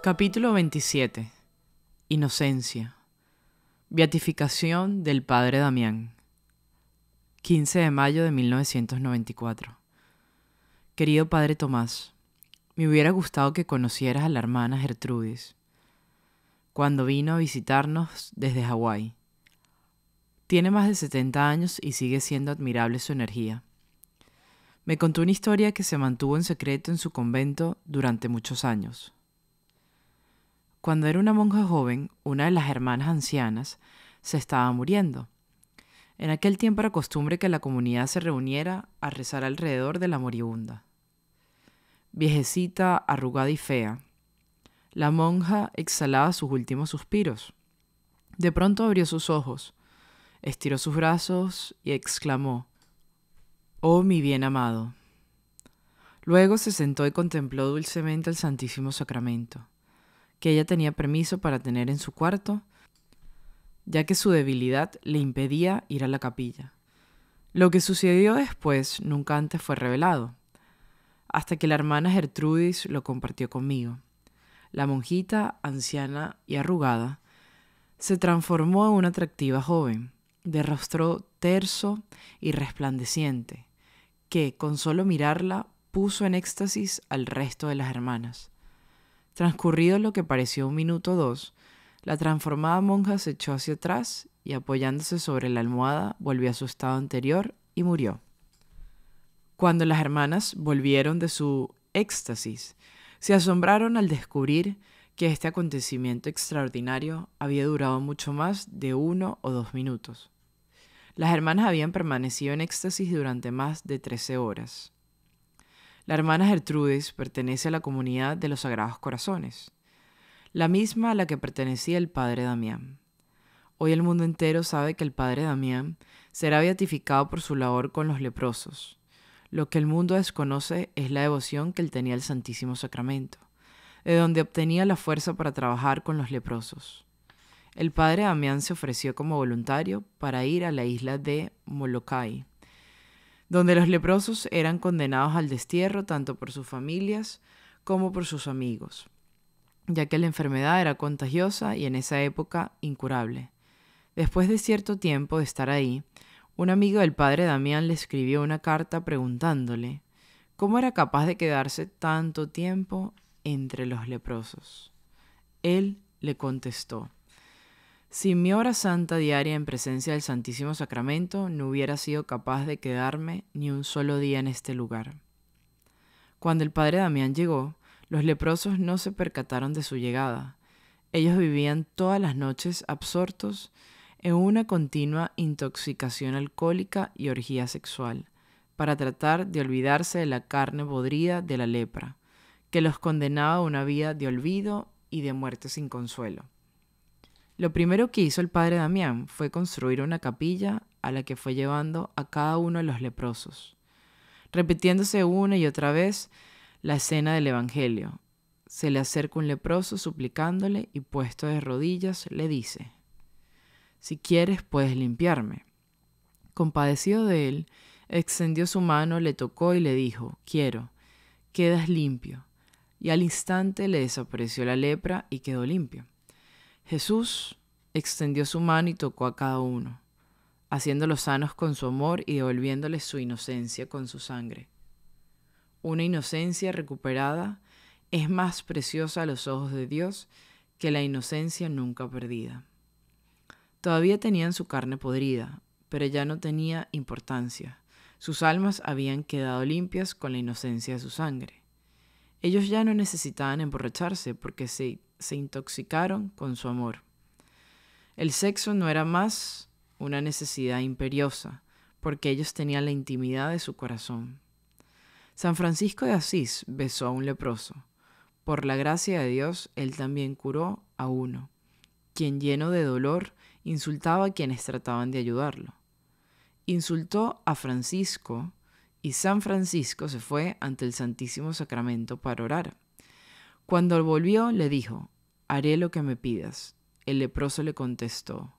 Capítulo 27. Inocencia. Beatificación del Padre Damián. 15 de mayo de 1994. Querido Padre Tomás, me hubiera gustado que conocieras a la hermana Gertrudis cuando vino a visitarnos desde Hawái. Tiene más de 70 años y sigue siendo admirable su energía. Me contó una historia que se mantuvo en secreto en su convento durante muchos años. Cuando era una monja joven, una de las hermanas ancianas se estaba muriendo. En aquel tiempo era costumbre que la comunidad se reuniera a rezar alrededor de la moribunda. Viejecita, arrugada y fea, la monja exhalaba sus últimos suspiros. De pronto abrió sus ojos, estiró sus brazos y exclamó, Oh mi bien amado. Luego se sentó y contempló dulcemente el Santísimo Sacramento que ella tenía permiso para tener en su cuarto, ya que su debilidad le impedía ir a la capilla. Lo que sucedió después nunca antes fue revelado, hasta que la hermana Gertrudis lo compartió conmigo. La monjita, anciana y arrugada, se transformó en una atractiva joven, de rostro terso y resplandeciente, que, con solo mirarla, puso en éxtasis al resto de las hermanas. Transcurrido lo que pareció un minuto o dos, la transformada monja se echó hacia atrás y apoyándose sobre la almohada volvió a su estado anterior y murió. Cuando las hermanas volvieron de su éxtasis, se asombraron al descubrir que este acontecimiento extraordinario había durado mucho más de uno o dos minutos. Las hermanas habían permanecido en éxtasis durante más de trece horas. La hermana Gertrudis pertenece a la comunidad de los Sagrados Corazones, la misma a la que pertenecía el padre Damián. Hoy el mundo entero sabe que el padre Damián será beatificado por su labor con los leprosos. Lo que el mundo desconoce es la devoción que él tenía al Santísimo Sacramento, de donde obtenía la fuerza para trabajar con los leprosos. El padre Damián se ofreció como voluntario para ir a la isla de Molokai, donde los leprosos eran condenados al destierro tanto por sus familias como por sus amigos, ya que la enfermedad era contagiosa y en esa época incurable. Después de cierto tiempo de estar ahí, un amigo del padre Damián le escribió una carta preguntándole cómo era capaz de quedarse tanto tiempo entre los leprosos. Él le contestó, sin mi hora santa diaria en presencia del Santísimo Sacramento, no hubiera sido capaz de quedarme ni un solo día en este lugar. Cuando el padre Damián llegó, los leprosos no se percataron de su llegada. Ellos vivían todas las noches absortos en una continua intoxicación alcohólica y orgía sexual, para tratar de olvidarse de la carne podrida de la lepra, que los condenaba a una vida de olvido y de muerte sin consuelo. Lo primero que hizo el padre Damián fue construir una capilla a la que fue llevando a cada uno de los leprosos, repitiéndose una y otra vez la escena del Evangelio. Se le acerca un leproso suplicándole y puesto de rodillas le dice, Si quieres puedes limpiarme. Compadecido de él, extendió su mano, le tocó y le dijo, Quiero, quedas limpio. Y al instante le desapareció la lepra y quedó limpio. Jesús extendió su mano y tocó a cada uno, haciéndolos sanos con su amor y devolviéndoles su inocencia con su sangre. Una inocencia recuperada es más preciosa a los ojos de Dios que la inocencia nunca perdida. Todavía tenían su carne podrida, pero ya no tenía importancia. Sus almas habían quedado limpias con la inocencia de su sangre. Ellos ya no necesitaban emborracharse porque se se intoxicaron con su amor. El sexo no era más una necesidad imperiosa, porque ellos tenían la intimidad de su corazón. San Francisco de Asís besó a un leproso. Por la gracia de Dios, él también curó a uno, quien lleno de dolor insultaba a quienes trataban de ayudarlo. Insultó a Francisco y San Francisco se fue ante el Santísimo Sacramento para orar. Cuando volvió, le dijo, haré lo que me pidas. El leproso le contestó,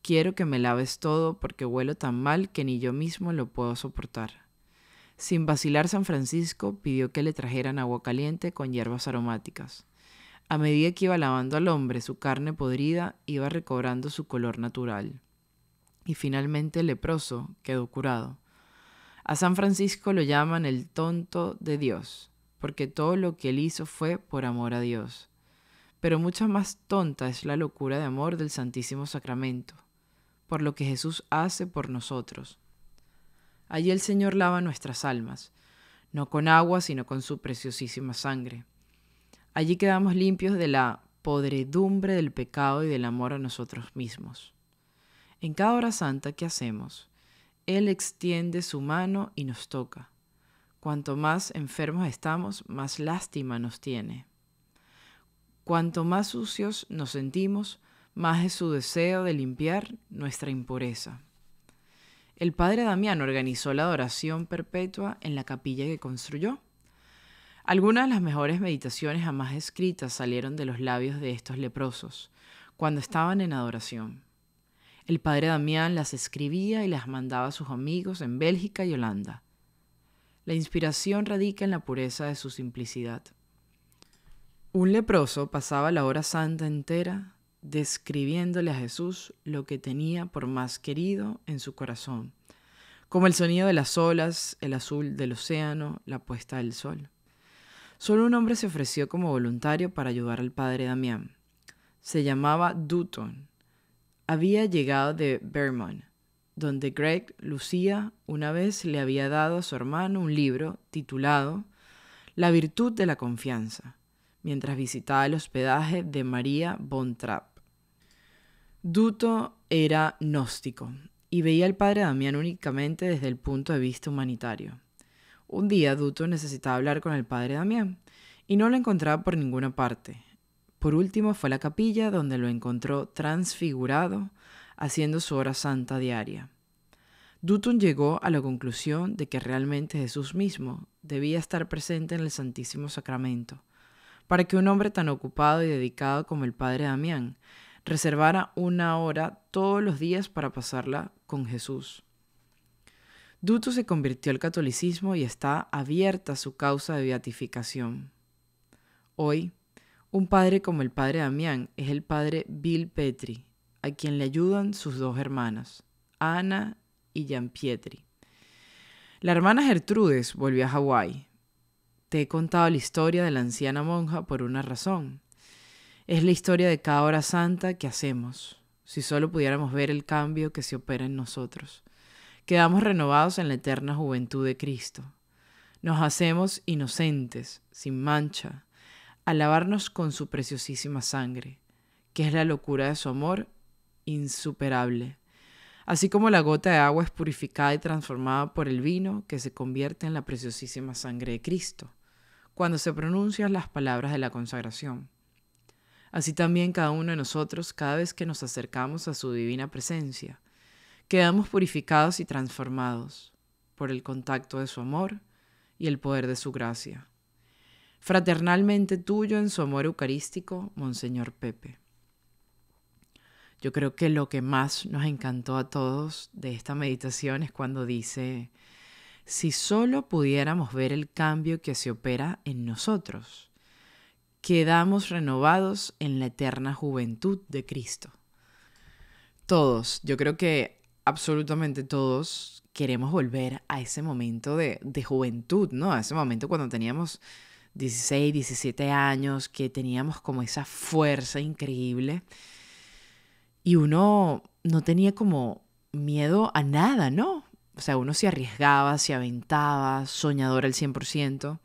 quiero que me laves todo porque huelo tan mal que ni yo mismo lo puedo soportar. Sin vacilar, San Francisco pidió que le trajeran agua caliente con hierbas aromáticas. A medida que iba lavando al hombre su carne podrida, iba recobrando su color natural. Y finalmente el leproso quedó curado. A San Francisco lo llaman el tonto de Dios porque todo lo que él hizo fue por amor a Dios. Pero mucha más tonta es la locura de amor del Santísimo Sacramento, por lo que Jesús hace por nosotros. Allí el Señor lava nuestras almas, no con agua, sino con su preciosísima sangre. Allí quedamos limpios de la podredumbre del pecado y del amor a nosotros mismos. En cada hora santa que hacemos, Él extiende su mano y nos toca. Cuanto más enfermos estamos, más lástima nos tiene. Cuanto más sucios nos sentimos, más es su deseo de limpiar nuestra impureza. El padre Damián organizó la adoración perpetua en la capilla que construyó. Algunas de las mejores meditaciones jamás escritas salieron de los labios de estos leprosos cuando estaban en adoración. El padre Damián las escribía y las mandaba a sus amigos en Bélgica y Holanda. La inspiración radica en la pureza de su simplicidad. Un leproso pasaba la hora santa entera describiéndole a Jesús lo que tenía por más querido en su corazón, como el sonido de las olas, el azul del océano, la puesta del sol. Solo un hombre se ofreció como voluntario para ayudar al padre Damián. Se llamaba Dutton. Había llegado de Vermont donde Greg, Lucía, una vez le había dado a su hermano un libro titulado La virtud de la confianza, mientras visitaba el hospedaje de María Bontrap. Duto era gnóstico y veía al padre Damián únicamente desde el punto de vista humanitario. Un día Duto necesitaba hablar con el padre Damián y no lo encontraba por ninguna parte. Por último fue a la capilla donde lo encontró transfigurado haciendo su hora santa diaria. Dutton llegó a la conclusión de que realmente Jesús mismo debía estar presente en el Santísimo Sacramento, para que un hombre tan ocupado y dedicado como el padre Damián reservara una hora todos los días para pasarla con Jesús. Dutton se convirtió al catolicismo y está abierta su causa de beatificación. Hoy, un padre como el padre Damián es el padre Bill Petri, a quien le ayudan sus dos hermanas, Ana y Pietri. La hermana Gertrudes volvió a Hawái. Te he contado la historia de la anciana monja por una razón. Es la historia de cada hora santa que hacemos, si solo pudiéramos ver el cambio que se opera en nosotros. Quedamos renovados en la eterna juventud de Cristo. Nos hacemos inocentes, sin mancha, alabarnos con su preciosísima sangre, que es la locura de su amor insuperable. Así como la gota de agua es purificada y transformada por el vino que se convierte en la preciosísima sangre de Cristo, cuando se pronuncian las palabras de la consagración. Así también cada uno de nosotros, cada vez que nos acercamos a su divina presencia, quedamos purificados y transformados por el contacto de su amor y el poder de su gracia. Fraternalmente tuyo en su amor eucarístico, Monseñor Pepe. Yo creo que lo que más nos encantó a todos de esta meditación es cuando dice, si solo pudiéramos ver el cambio que se opera en nosotros, quedamos renovados en la eterna juventud de Cristo. Todos, yo creo que absolutamente todos queremos volver a ese momento de, de juventud, ¿no? A ese momento cuando teníamos 16, 17 años, que teníamos como esa fuerza increíble y uno no tenía como miedo a nada, ¿no? O sea, uno se arriesgaba, se aventaba, soñador al 100%.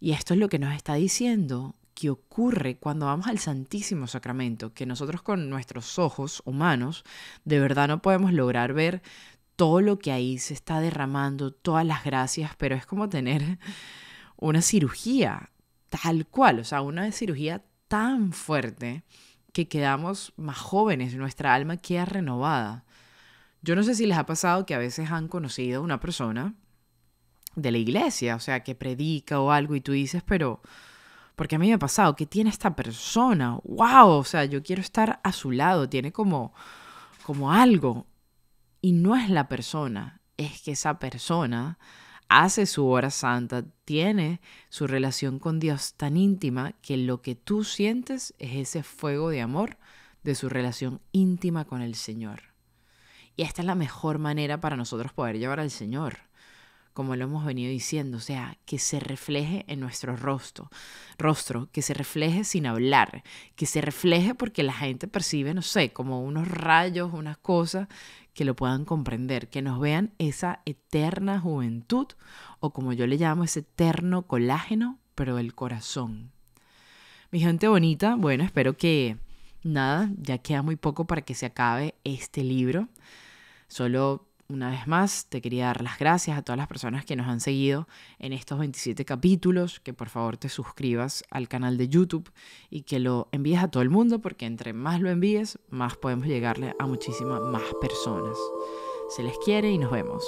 Y esto es lo que nos está diciendo que ocurre cuando vamos al Santísimo Sacramento, que nosotros con nuestros ojos humanos de verdad no podemos lograr ver todo lo que ahí se está derramando, todas las gracias, pero es como tener una cirugía tal cual, o sea, una cirugía tan fuerte que quedamos más jóvenes, nuestra alma queda renovada. Yo no sé si les ha pasado que a veces han conocido una persona de la iglesia, o sea, que predica o algo y tú dices, pero, porque a mí me ha pasado, ¿qué tiene esta persona? ¡Wow! O sea, yo quiero estar a su lado, tiene como, como algo. Y no es la persona, es que esa persona hace su hora santa, tiene su relación con Dios tan íntima que lo que tú sientes es ese fuego de amor de su relación íntima con el Señor. Y esta es la mejor manera para nosotros poder llevar al Señor, como lo hemos venido diciendo, o sea, que se refleje en nuestro rostro, rostro, que se refleje sin hablar, que se refleje porque la gente percibe, no sé, como unos rayos, unas cosas que lo puedan comprender, que nos vean esa eterna juventud o como yo le llamo, ese eterno colágeno, pero del corazón. Mi gente bonita, bueno, espero que nada, ya queda muy poco para que se acabe este libro. Solo una vez más, te quería dar las gracias a todas las personas que nos han seguido en estos 27 capítulos, que por favor te suscribas al canal de YouTube y que lo envíes a todo el mundo, porque entre más lo envíes, más podemos llegarle a muchísimas más personas. Se les quiere y nos vemos.